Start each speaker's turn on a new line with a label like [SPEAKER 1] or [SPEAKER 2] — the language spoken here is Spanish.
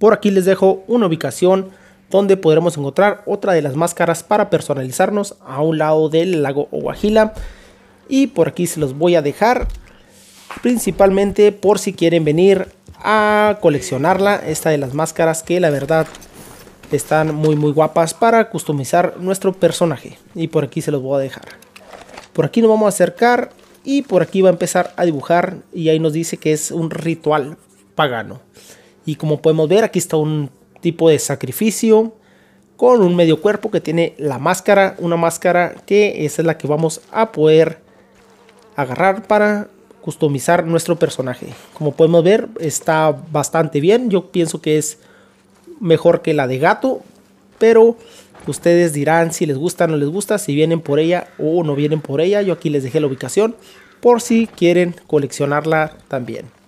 [SPEAKER 1] Por aquí les dejo una ubicación donde podremos encontrar otra de las máscaras para personalizarnos a un lado del lago Oaxila. Y por aquí se los voy a dejar, principalmente por si quieren venir a coleccionarla, esta de las máscaras que la verdad están muy muy guapas para customizar nuestro personaje. Y por aquí se los voy a dejar. Por aquí nos vamos a acercar y por aquí va a empezar a dibujar y ahí nos dice que es un ritual pagano. Y como podemos ver, aquí está un tipo de sacrificio con un medio cuerpo que tiene la máscara, una máscara que esa es la que vamos a poder agarrar para customizar nuestro personaje. Como podemos ver, está bastante bien. Yo pienso que es mejor que la de gato, pero ustedes dirán si les gusta o no les gusta, si vienen por ella o no vienen por ella. Yo aquí les dejé la ubicación por si quieren coleccionarla también.